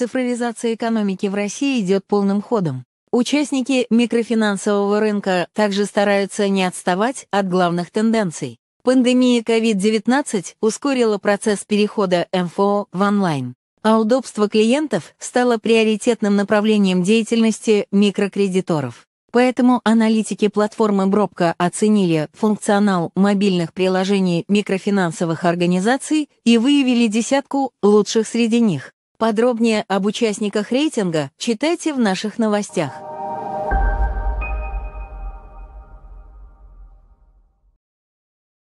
Цифровизация экономики в России идет полным ходом. Участники микрофинансового рынка также стараются не отставать от главных тенденций. Пандемия COVID-19 ускорила процесс перехода МФО в онлайн, а удобство клиентов стало приоритетным направлением деятельности микрокредиторов. Поэтому аналитики платформы Бробка оценили функционал мобильных приложений микрофинансовых организаций и выявили десятку лучших среди них. Подробнее об участниках рейтинга читайте в наших новостях.